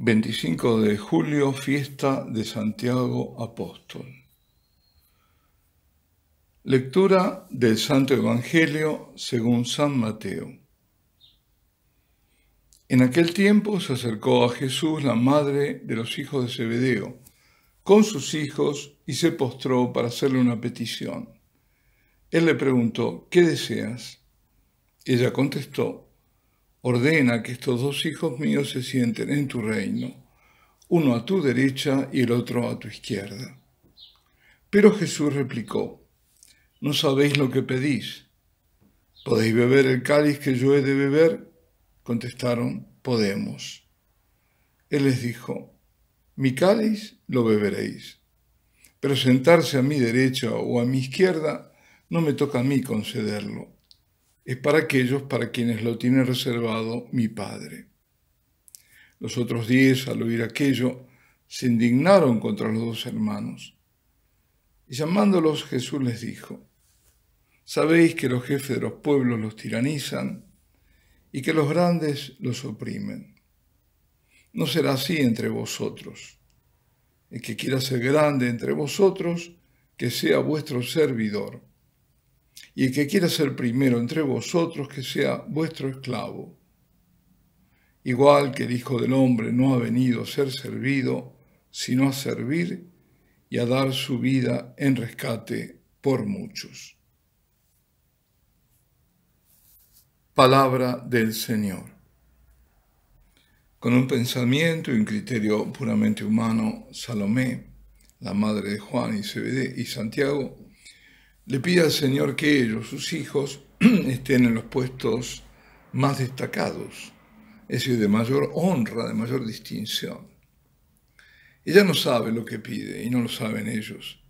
25 de julio, fiesta de Santiago Apóstol. Lectura del Santo Evangelio según San Mateo. En aquel tiempo se acercó a Jesús la madre de los hijos de Zebedeo con sus hijos y se postró para hacerle una petición. Él le preguntó, ¿qué deseas? Ella contestó, ordena que estos dos hijos míos se sienten en tu reino, uno a tu derecha y el otro a tu izquierda. Pero Jesús replicó, no sabéis lo que pedís. ¿Podéis beber el cáliz que yo he de beber? Contestaron, podemos. Él les dijo, mi cáliz lo beberéis, pero sentarse a mi derecha o a mi izquierda no me toca a mí concederlo es para aquellos para quienes lo tiene reservado mi Padre. Los otros diez, al oír aquello, se indignaron contra los dos hermanos. Y llamándolos Jesús les dijo, Sabéis que los jefes de los pueblos los tiranizan y que los grandes los oprimen. No será así entre vosotros. El que quiera ser grande entre vosotros, que sea vuestro servidor y el que quiera ser primero entre vosotros, que sea vuestro esclavo. Igual que el Hijo del Hombre no ha venido a ser servido, sino a servir y a dar su vida en rescate por muchos. Palabra del Señor. Con un pensamiento y un criterio puramente humano, Salomé, la madre de Juan y, y Santiago, le pide al Señor que ellos, sus hijos, estén en los puestos más destacados, es decir, de mayor honra, de mayor distinción. Ella no sabe lo que pide y no lo saben ellos.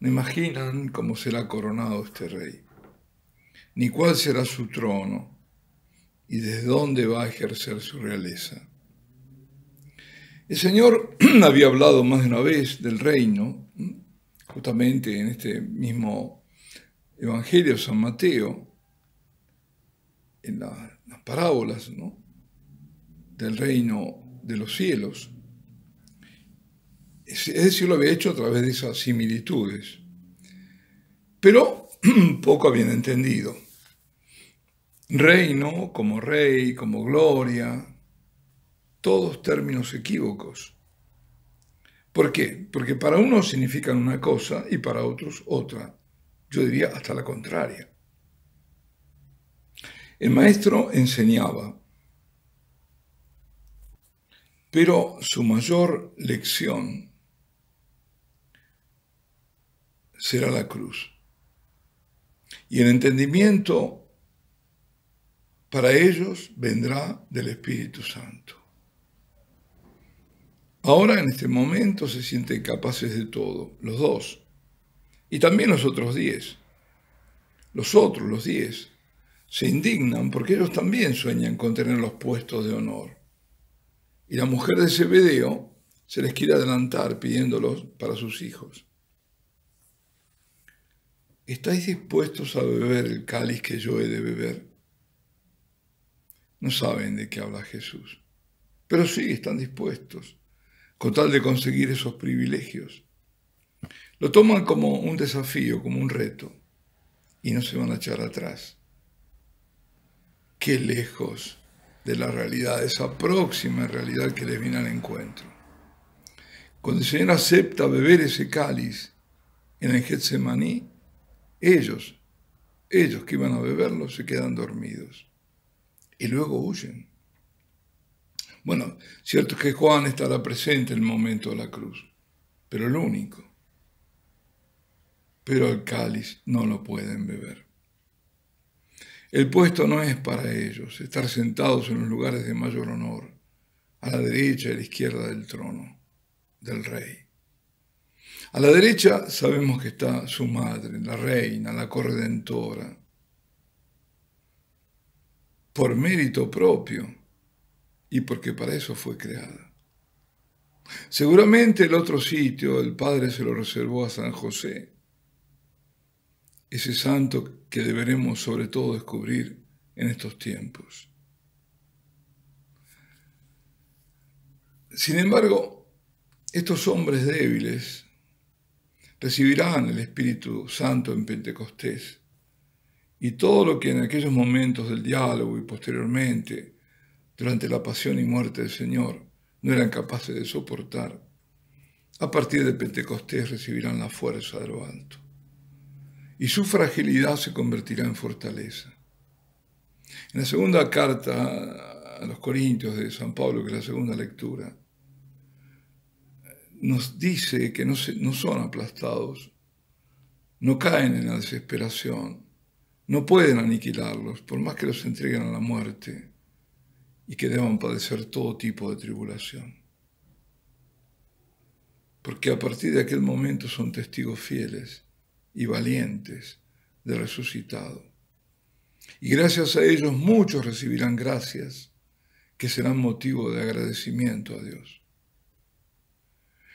No imaginan cómo será coronado este rey, ni cuál será su trono y desde dónde va a ejercer su realeza. El Señor había hablado más de una vez del reino, justamente en este mismo Evangelio de San Mateo, en las parábolas del reino de los cielos. ese es decir, lo había hecho a través de esas similitudes, pero poco habían entendido. Reino como rey, como gloria, todos términos equívocos ¿Por qué? Porque para unos significan una cosa y para otros otra. Yo diría hasta la contraria. El maestro enseñaba, pero su mayor lección será la cruz. Y el entendimiento para ellos vendrá del Espíritu Santo. Ahora en este momento se sienten capaces de todo, los dos. Y también los otros diez. Los otros, los diez, se indignan porque ellos también sueñan con tener los puestos de honor. Y la mujer de Zebedeo se les quiere adelantar pidiéndolos para sus hijos. ¿Estáis dispuestos a beber el cáliz que yo he de beber? No saben de qué habla Jesús, pero sí están dispuestos con tal de conseguir esos privilegios. Lo toman como un desafío, como un reto, y no se van a echar atrás. Qué lejos de la realidad, esa próxima realidad que les viene al encuentro. Cuando el Señor acepta beber ese cáliz en el Getsemaní, ellos, ellos que iban a beberlo, se quedan dormidos y luego huyen. Bueno, cierto es que Juan estará presente en el momento de la cruz, pero el único. Pero el cáliz no lo pueden beber. El puesto no es para ellos, estar sentados en los lugares de mayor honor, a la derecha y a la izquierda del trono, del rey. A la derecha sabemos que está su madre, la reina, la corredentora, por mérito propio y porque para eso fue creada. Seguramente el otro sitio el Padre se lo reservó a San José, ese santo que deberemos sobre todo descubrir en estos tiempos. Sin embargo, estos hombres débiles recibirán el Espíritu Santo en Pentecostés y todo lo que en aquellos momentos del diálogo y posteriormente durante la pasión y muerte del Señor no eran capaces de soportar, a partir de Pentecostés recibirán la fuerza de lo alto y su fragilidad se convertirá en fortaleza. En la segunda carta a los Corintios de San Pablo, que es la segunda lectura, nos dice que no, no son aplastados, no caen en la desesperación, no pueden aniquilarlos, por más que los entreguen a la muerte y que deban padecer todo tipo de tribulación. Porque a partir de aquel momento son testigos fieles y valientes de resucitado. Y gracias a ellos muchos recibirán gracias que serán motivo de agradecimiento a Dios.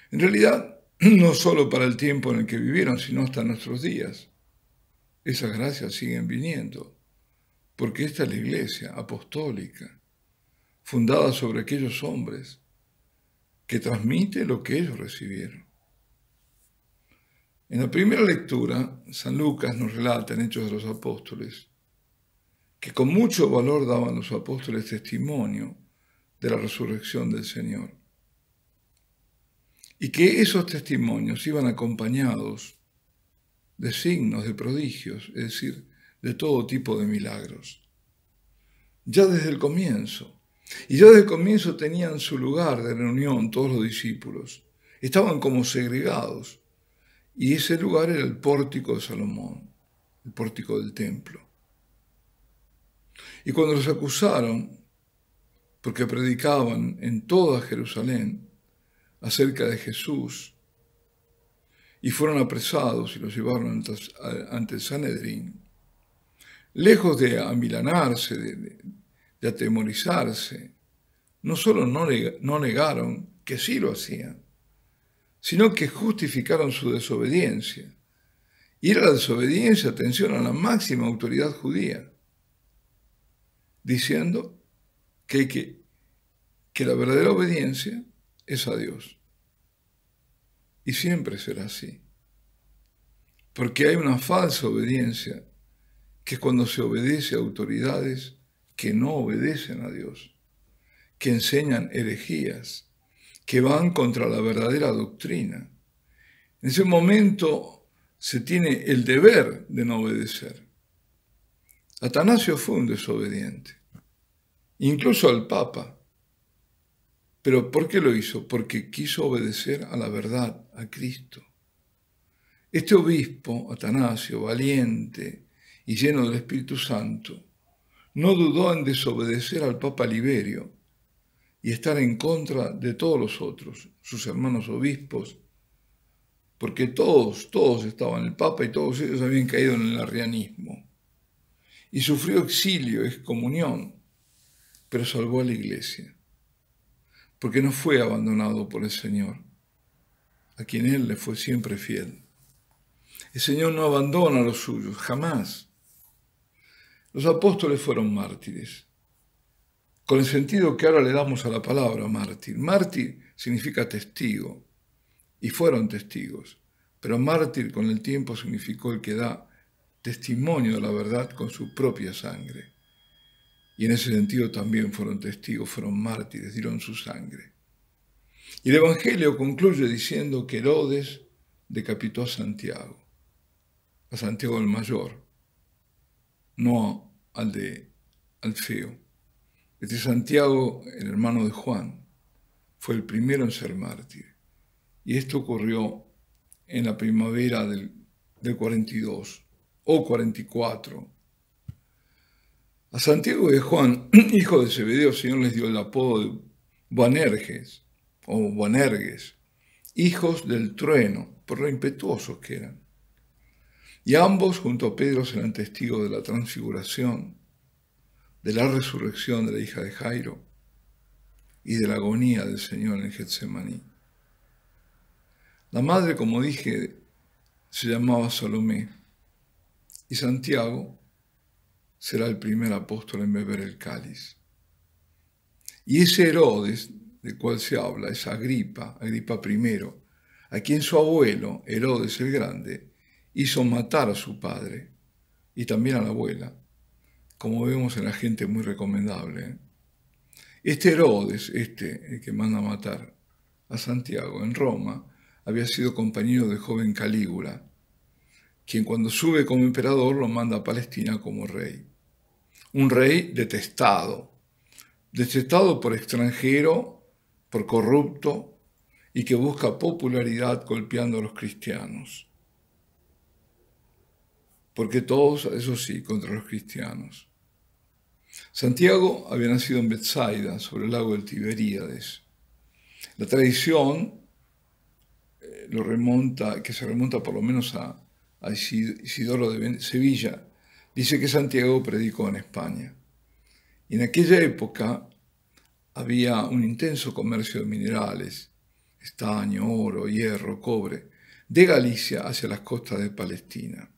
En realidad, no solo para el tiempo en el que vivieron, sino hasta nuestros días. Esas gracias siguen viniendo, porque esta es la iglesia apostólica, fundada sobre aquellos hombres que transmite lo que ellos recibieron. En la primera lectura, San Lucas nos relata en Hechos de los Apóstoles que con mucho valor daban los apóstoles testimonio de la resurrección del Señor y que esos testimonios iban acompañados de signos, de prodigios, es decir, de todo tipo de milagros. Ya desde el comienzo, y ya desde el comienzo tenían su lugar de reunión todos los discípulos. Estaban como segregados. Y ese lugar era el pórtico de Salomón, el pórtico del templo. Y cuando los acusaron, porque predicaban en toda Jerusalén acerca de Jesús, y fueron apresados y los llevaron ante el Sanedrín, lejos de amilanarse, de de atemorizarse, no solo no, negaron que sí lo hacían, sino que justificaron su desobediencia. Y era la desobediencia, atención, a la máxima autoridad judía, diciendo que, que, que la verdadera obediencia es a Dios. Y siempre será así. Porque hay una falsa obediencia, que cuando se obedece a autoridades que no obedecen a Dios, que enseñan herejías, que van contra la verdadera doctrina. En ese momento se tiene el deber de no obedecer. Atanasio fue un desobediente, incluso al Papa. ¿Pero por qué lo hizo? Porque quiso obedecer a la verdad, a Cristo. Este obispo, Atanasio, valiente y lleno del Espíritu Santo, no dudó en desobedecer al Papa Liberio y estar en contra de todos los otros, sus hermanos obispos, porque todos, todos estaban el Papa y todos ellos habían caído en el arrianismo. Y sufrió exilio, excomunión, pero salvó a la iglesia, porque no fue abandonado por el Señor, a quien Él le fue siempre fiel. El Señor no abandona a los suyos, jamás. Los apóstoles fueron mártires, con el sentido que ahora le damos a la palabra mártir. Mártir significa testigo, y fueron testigos, pero mártir con el tiempo significó el que da testimonio de la verdad con su propia sangre. Y en ese sentido también fueron testigos, fueron mártires, dieron su sangre. Y el Evangelio concluye diciendo que Herodes decapitó a Santiago, a Santiago el Mayor, no al de Alfeo. Este Santiago, el hermano de Juan, fue el primero en ser mártir. Y esto ocurrió en la primavera del, 42 o 44. A Santiago de Juan, hijo de Zebedeo, el Señor les dio el apodo de Buanerges o Buanergues, hijos del trueno, por lo impetuosos que eran. Y ambos, junto a Pedro, serán testigos de la transfiguración, de la resurrección de la hija de Jairo y de la agonía del Señor en Getsemaní. La madre, como dije, se llamaba Salomé y Santiago será el primer apóstol en beber el cáliz. Y ese Herodes, del cual se habla, es Agripa, Agripa I, a quien su abuelo, Herodes el Grande, hizo matar a su padre y también a la abuela, como vemos en la gente muy recomendable. ¿eh? Este Herodes, este que manda a matar a Santiago en Roma, había sido compañero del joven Calígula, quien cuando sube como emperador lo manda a Palestina como rey. Un rey detestado, detestado por extranjero, por corrupto, y que busca popularidad golpeando a los cristianos porque todos, eso sí, contra los cristianos. Santiago había nacido en Bethsaida, sobre el lago del Tiberíades. La tradición eh, lo remonta, que se remonta por lo menos a, a Isidoro de Sevilla, dice que Santiago predicó en España. Y en aquella época había un intenso comercio de minerales, estaño, oro, hierro, cobre, de Galicia hacia las costas de Palestina.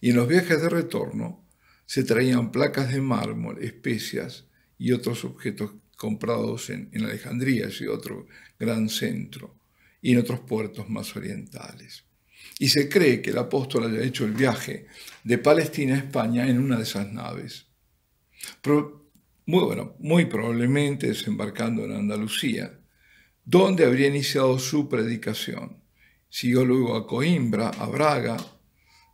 Y en los viajes de retorno se traían placas de mármol, especias y otros objetos comprados en, Alejandría, ese otro gran centro, y en otros puertos más orientales. Y se cree que el apóstol haya hecho el viaje de Palestina a España en una de esas naves. Pero, muy, bueno, muy probablemente desembarcando en Andalucía, donde habría iniciado su predicación. Siguió luego a Coimbra, a Braga,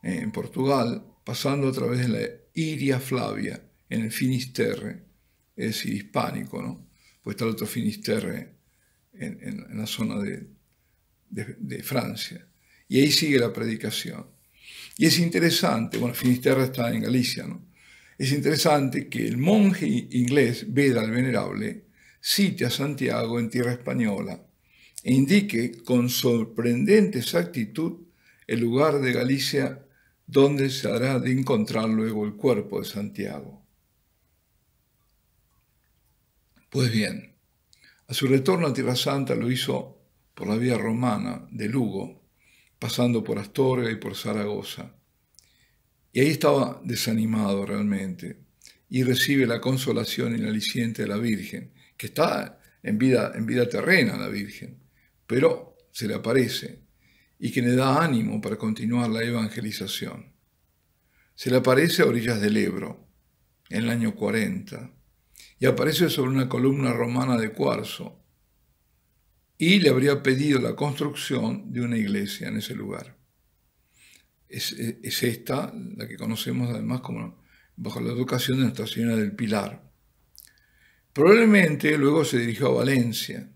eh, en Portugal, pasando a través de la Iria Flavia en el Finisterre, es hispánico, ¿no? Pues está el otro Finisterre en, la zona de, Francia. Y ahí sigue la predicación. Y es interesante, bueno, Finisterre está en Galicia, ¿no? Es interesante que el monje inglés Veda el Venerable cite a Santiago en tierra española e indique con sorprendente exactitud el lugar de Galicia donde se hará de encontrar luego el cuerpo de Santiago. Pues bien, a su retorno a Tierra Santa lo hizo por la vía romana de Lugo, pasando por Astorga y por Zaragoza. Y ahí estaba desanimado realmente y recibe la consolación inaliciente de la Virgen, que está en vida, en vida terrena la Virgen, pero se le aparece y que le da ánimo para continuar la evangelización. Se le aparece a orillas del Ebro, en el año 40, y aparece sobre una columna romana de cuarzo, y le habría pedido la construcción de una iglesia en ese lugar. Es, esta la que conocemos además como bajo la educación de Nuestra Señora del Pilar. Probablemente luego se dirigió a Valencia,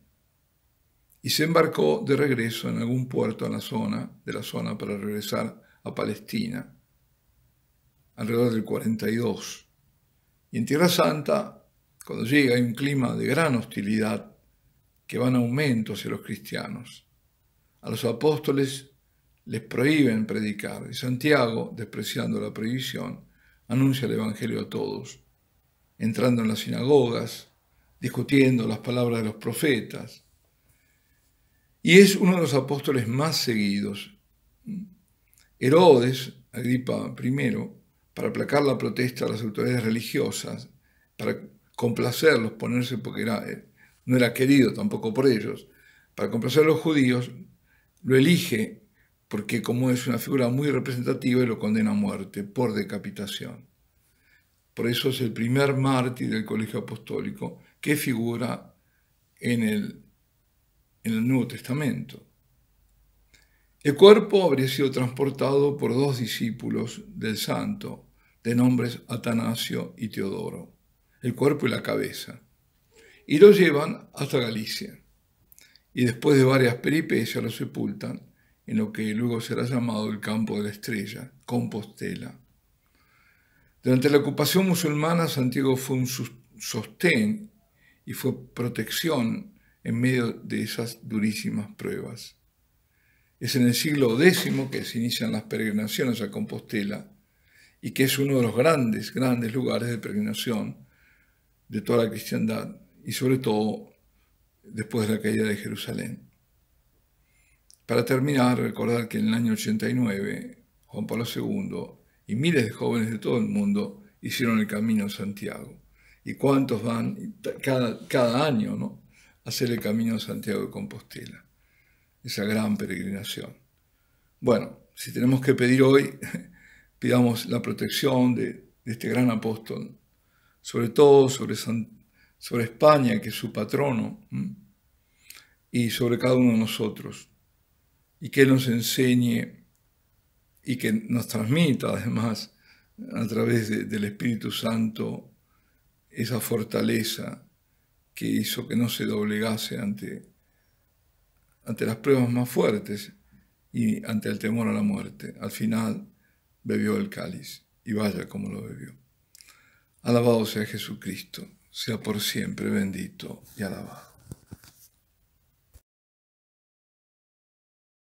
y se embarcó de regreso en algún puerto la zona, de la zona para regresar a Palestina, alrededor del 42. Y en Tierra Santa, cuando llega, hay un clima de gran hostilidad que va en aumento hacia los cristianos. A los apóstoles les prohíben predicar y Santiago, despreciando la prohibición, anuncia el Evangelio a todos, entrando en las sinagogas, discutiendo las palabras de los profetas, y es uno de los apóstoles más seguidos. Herodes, Agripa I, para aplacar la protesta a las autoridades religiosas, para complacerlos, ponerse porque eh, no era querido tampoco por ellos, para complacer a los judíos, lo elige porque como es una figura muy representativa y lo condena a muerte por decapitación. Por eso es el primer mártir del colegio apostólico que figura en el en el Nuevo Testamento. El cuerpo habría sido transportado por dos discípulos del santo, de nombres Atanasio y Teodoro, el cuerpo y la cabeza, y lo llevan hasta Galicia. Y después de varias peripecias lo sepultan en lo que luego será llamado el campo de la estrella, Compostela. Durante la ocupación musulmana, Santiago fue un sostén y fue protección en medio de esas durísimas pruebas. Es en el siglo X que se inician las peregrinaciones a Compostela y que es uno de los grandes, grandes lugares de peregrinación de toda la cristiandad y sobre todo después de la caída de Jerusalén. Para terminar, recordar que en el año 89 Juan Pablo II y miles de jóvenes de todo el mundo hicieron el camino a Santiago. ¿Y cuántos van cada, cada año, no? hacer el camino de Santiago de Compostela, esa gran peregrinación. Bueno, si tenemos que pedir hoy, pidamos la protección de, este gran apóstol, sobre todo sobre, España, que es su patrono, y sobre cada uno de nosotros, y que nos enseñe y que nos transmita además a través del Espíritu Santo esa fortaleza que hizo que no se doblegase ante, ante las pruebas más fuertes y ante el temor a la muerte. Al final bebió el cáliz y vaya como lo bebió. Alabado sea Jesucristo, sea por siempre bendito y alabado.